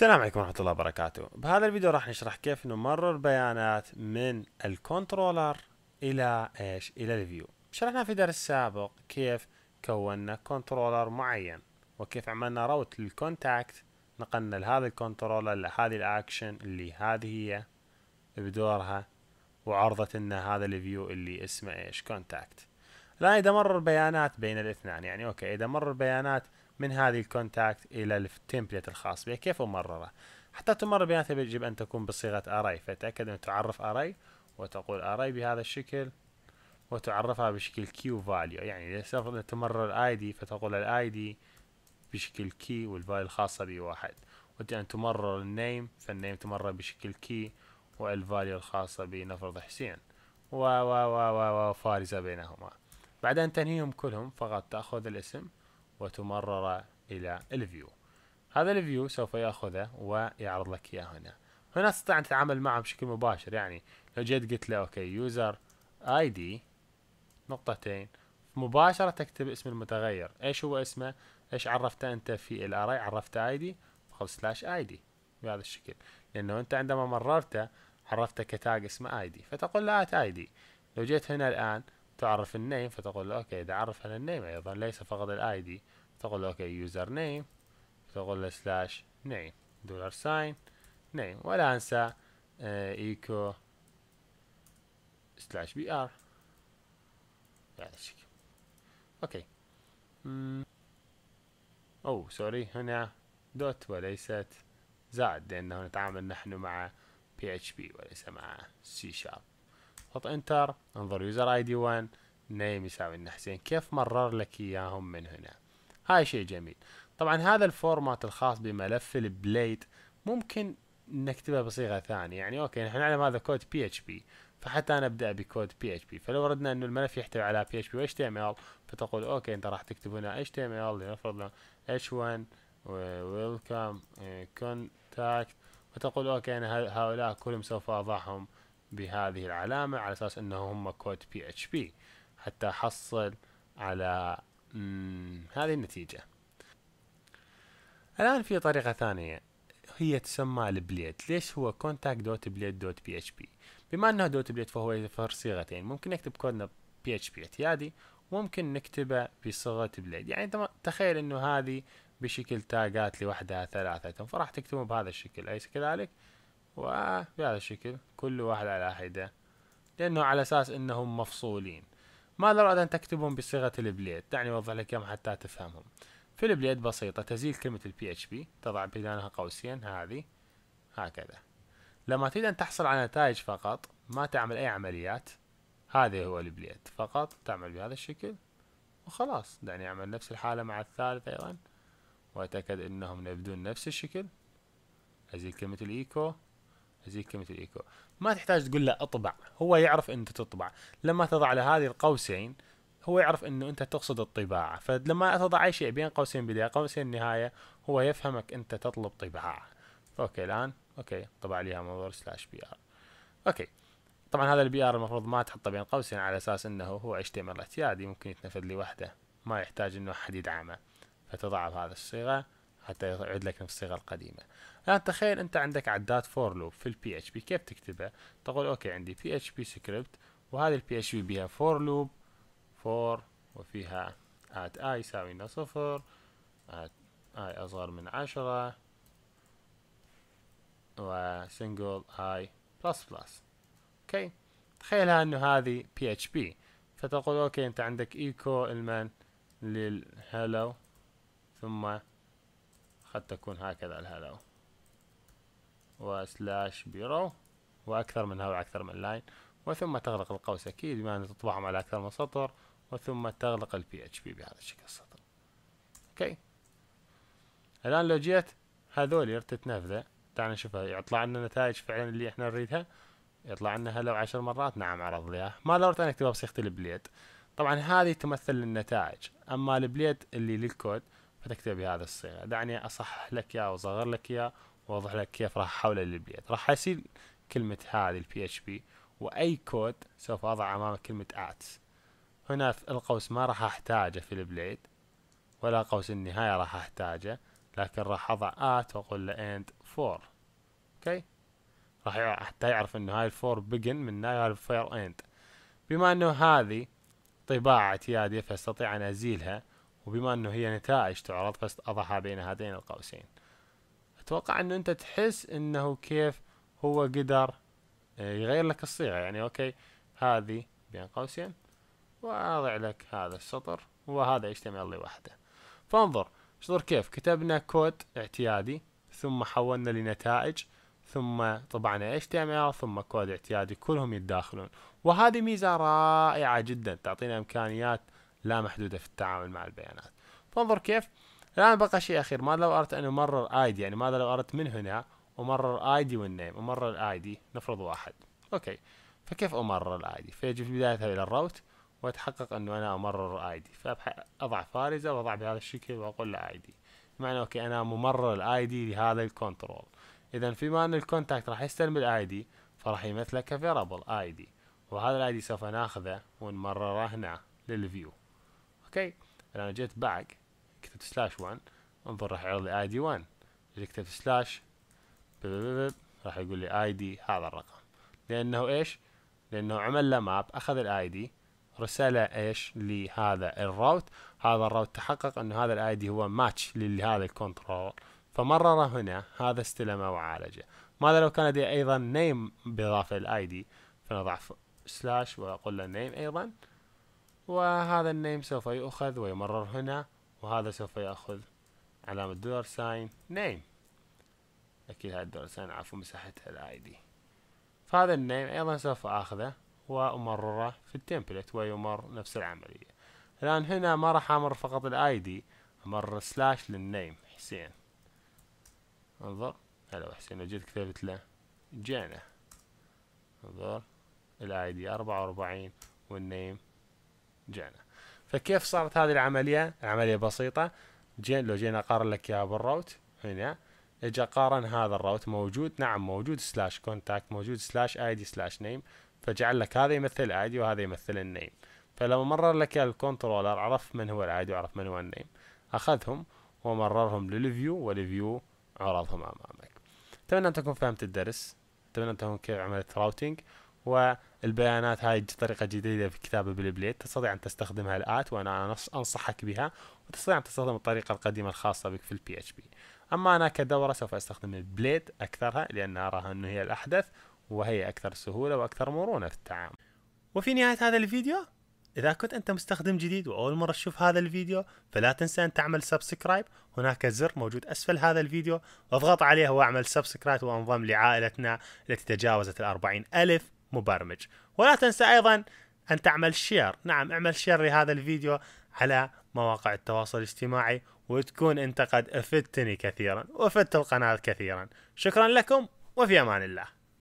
السلام عليكم ورحمة الله وبركاته بهذا الفيديو راح نشرح كيف نمرر بيانات من الكنترولر إلى إيش إلى الفيو شرحنا في درس سابق كيف كونا كنترولر معين وكيف عملنا روت للكونتاكت نقلنا لهذا الكنترولر لهذه الأكشن اللي هذه هي بدورها وعرضت لنا هذا الفيو اللي اسمه إيش كونتاكت الآن إذا مرر بيانات بين الاثنان يعني أوكي إذا مرر بيانات من هذه الكونتاكت الى التمبلت الخاص بها كيف امرره حتى تمرر بياناتها يجب ان تكون بصيغه اري فتاكد ان تعرف اري وتقول اري بهذا الشكل وتعرفها بشكل كيو فاليو يعني لنفترض تمرر الاي دي فتقول الاي دي بشكل كي والفاليو الخاصه بواحد ودي ان تمرر النيم فالنيم تمرر بشكل كي والفاليو الخاصه بنفرض حسين و و و و, و فارزه بينهما بعد ان تنهيهم كلهم فقط تاخذ الاسم وتمرر إلى الفيو هذا الفيو سوف يأخذه ويعرض لك إياه هنا هنا تستطيع أن تتعامل معه بشكل مباشر يعني لو جيت قلت له أوكي يوزر اي دي نقطتين مباشرة تكتب اسم المتغير ايش هو اسمه ايش عرفته انت في الأراي عرفته اي دي خل سلاش اي دي بهذا الشكل لانه انت عندما مررته عرفته كتاج اسمه اي دي فتقول له آت اي دي لو جيت هنا الان تعرف النيم فتقول اوكي إذا عرف النيم ايضا ليس فقط الاي دي تقول اوكي يوزر نيم تقول له سلاش نيم دولار ساين نيم ولا انسى ايكو سلاش بي ار يعني شك. اوكي او سوري هنا دوت وليست زائد لأنه نتعامل نحن مع بي اتش بي وليس مع سي شارب اضغط انتر انظر يوزر اي دي 1 نيم يساوي لنا حسين كيف مرر لك اياهم من هنا هاي شيء جميل طبعا هذا الفورمات الخاص بملف البليت ممكن نكتبه بصيغه ثانيه يعني اوكي نحن نعلم هذا كود بي اتش بي فحتى نبدا بكود بي اتش بي فلو اردنا انه الملف يحتوي على بي اتش بي واتش تي ام ال فتقول اوكي انت راح تكتب هنا اتش تي ام ال لنفرض اتش 1 ويلكم كونتاكت وتقول اوكي انا هؤلاء كلهم سوف اضعهم بهذه العلامة على أساس أنه هم كود بي اتش بي حتى أحصل على هذه النتيجة الآن في طريقة ثانية هي تسمى البليت ليش هو contact دوت بليد دوت بي اتش بي بما انه دوت بليد فهو يظهر صيغتين ممكن نكتب كودنا بي اتش بي اعتيادي وممكن نكتبه بصيغة بليد يعني تخيل انه هذه بشكل تاجات لوحدها ثلاثة فراح تكتبه بهذا الشكل أليس كذلك؟ وبهذا الشكل كل واحد على حدة لأنه على أساس أنهم مفصولين ما أراد أن تكتبهم بصيغة البليد دعني أوضح لك كم حتى تفهمهم في البليد بسيطة تزيل كلمة البي اتش بي تضع بينها قوسين هذه هكذا لما تريد أن تحصل على نتائج فقط ما تعمل أي عمليات هذا هو البليد فقط تعمل بهذا الشكل وخلاص دعني أعمل نفس الحالة مع الثالث أيضا وأتأكد أنهم يبدون نفس الشكل أزيل كلمة الإيكو ازيك كلمه الايكو ما تحتاج تقول له اطبع هو يعرف انت تطبع لما تضع له هذه القوسين هو يعرف انه انت تقصد الطباعه فلما تضع اي شيء بين قوسين بدايه قوسين نهايه هو يفهمك انت تطلب طباعه اوكي الان اوكي طبع لي موضوع سلاش بي ار اوكي طبعا هذا البي ار المفروض ما تحطه بين قوسين على اساس انه هو اتش اعتيادي ممكن يتنفذ لوحده ما يحتاج انه احد يدعمه فتضع بهذه الصيغه حتى يعد لك نفس الصيغه القديمه الان تخيل انت عندك عداد فور لوب في البي اتش بي كيف تكتبها تقول اوكي عندي بي اتش بي سكريبت وهذه البي اتش بي بها فور لوب فور وفيها ات اي يساوي لنا صفر ات اي اصغر من عشرة و سنجل اي بلس بلس اوكي تخيلها انه هذه بي اتش بي فتقول اوكي انت عندك ايكو المان للهلو ثم قد تكون هكذا الهالو وسلاش بيرو وأكثر من هذا أكثر من لاين وثم تغلق القوس أكيد بما أن تطبعهم على أكثر من سطر وثم تغلق البي اتش بي بهذا الشكل السطر أوكي الآن لو جيت هذول رتت نافذة تعال نشوفها يطلع لنا نتائج فعلا اللي احنا نريدها يطلع لنا هلو عشر مرات نعم عرض لي ما دورت انا اكتبها بصيغة البليد طبعا هذه تمثل النتائج اما البليد اللي للكود فتكتب بهذا الصيغة دعني أصحح لك إياه وأصغر لك إياه وأوضح لك كيف راح أحوله للبيت راح أسيل كلمة هذه البي اتش بي وأي كود سوف أضع أمامه كلمة ات هنا في القوس ما راح أحتاجه في البليد ولا قوس النهاية راح أحتاجه لكن راح أضع ات وأقول له end for أوكي راح حتى يعرف إنه هاي الفور بيجن من هاي الفور end بما إنه هذه طباعة اعتيادية فأستطيع أن أزيلها وبما أنه هي نتائج تعرض بس اضعها بين هذين القوسين أتوقع أنه أنت تحس أنه كيف هو قدر آه، يغير لك الصيغة يعني أوكي هذه بين قوسين وأضع لك هذا السطر وهذا يشتمل لوحده فانظر انظر كيف كتبنا كود اعتيادي ثم حولنا لنتائج ثم طبعنا HTML ثم كود اعتيادي كلهم يتداخلون وهذه ميزة رائعة جدا تعطينا إمكانيات لا محدودة في التعامل مع البيانات فانظر كيف الآن بقى شيء أخير ماذا لو أردت أن أمرر ID يعني ماذا لو أردت من هنا أمرر ID والنيم أمرر ID نفرض واحد أوكي فكيف أمرر ID فيجي في بدايتها إلى الراوت وأتحقق أنه أنا أمرر ID فأضع فارزة وأضع بهذا الشكل وأقول له ID معنى أوكي أنا ممرر ID لهذا الكنترول إذا فيما أن الكونتاكت راح يستلم ID فراح يمثله كفيرابل ID وهذا ID سوف ناخذه ونمرره هنا للفيو اوكي الان جيت باك كتبت سلاش 1 انظر راح يعرض لي اي دي 1 اذا كتبت سلاش راح يقول لي اي دي هذا الرقم لانه ايش لانه عمل له ماب اخذ الاي دي رساله ايش لهذا الراوت هذا الراوت تحقق انه هذا الاي دي هو ماتش لهذا الكنترول فمرره هنا هذا استلمه وعالجه ماذا لو كان لدي ايضا نيم باضافه للاي دي فنضع سلاش واقول له نيم ايضا وهذا النيم سوف يؤخذ ويمرر هنا وهذا سوف يأخذ علامة دولار ساين نيم أكيد هذا الدولار ساين عفوا مساحتها الاي دي فهذا النيم أيضا سوف آخذه وأمرره في التمبلت ويمر نفس العملية الآن هنا ما راح أمر فقط الاي دي أمر سلاش للنيم حسين انظر هلا حسين لو جيت كتبت له جانا انظر الاي دي أربعة وأربعين والنيم جينا فكيف صارت هذه العملية العملية بسيطة جين لو جينا قارن لك اياها بالراوت هنا اجى قارن هذا الراوت موجود نعم موجود سلاش كونتاكت موجود سلاش اي دي سلاش نيم فجعل لك هذا يمثل الاي دي وهذا يمثل النيم فلما مرر لك الكنترولر عرف من هو الاي دي وعرف من هو النيم اخذهم ومررهم للفيو والفيو عرضهم امامك اتمنى ان تكون فهمت الدرس اتمنى ان تكون كيف عملت راوتينج و البيانات هاي طريقة جديدة في كتابة بالبليد تستطيع أن تستخدمها الآت وأنا أنصحك بها وتستطيع أن تستخدم الطريقة القديمة الخاصة بك في البي اتش بي أما أنا كدورة سوف أستخدم البليد أكثرها لأن أراها أنه هي الأحدث وهي أكثر سهولة وأكثر مرونة في التعامل وفي نهاية هذا الفيديو إذا كنت أنت مستخدم جديد وأول مرة تشوف هذا الفيديو فلا تنسى أن تعمل سبسكرايب هناك زر موجود أسفل هذا الفيديو واضغط عليه وأعمل سبسكرايب وانضم لعائلتنا التي تجاوزت الأربعين ألف مبرمج ولا تنسى أيضا أن تعمل شير نعم اعمل شير لهذا الفيديو على مواقع التواصل الاجتماعي وتكون أنت قد أفدتني كثيرا وأفدت القناة كثيرا شكرا لكم وفي أمان الله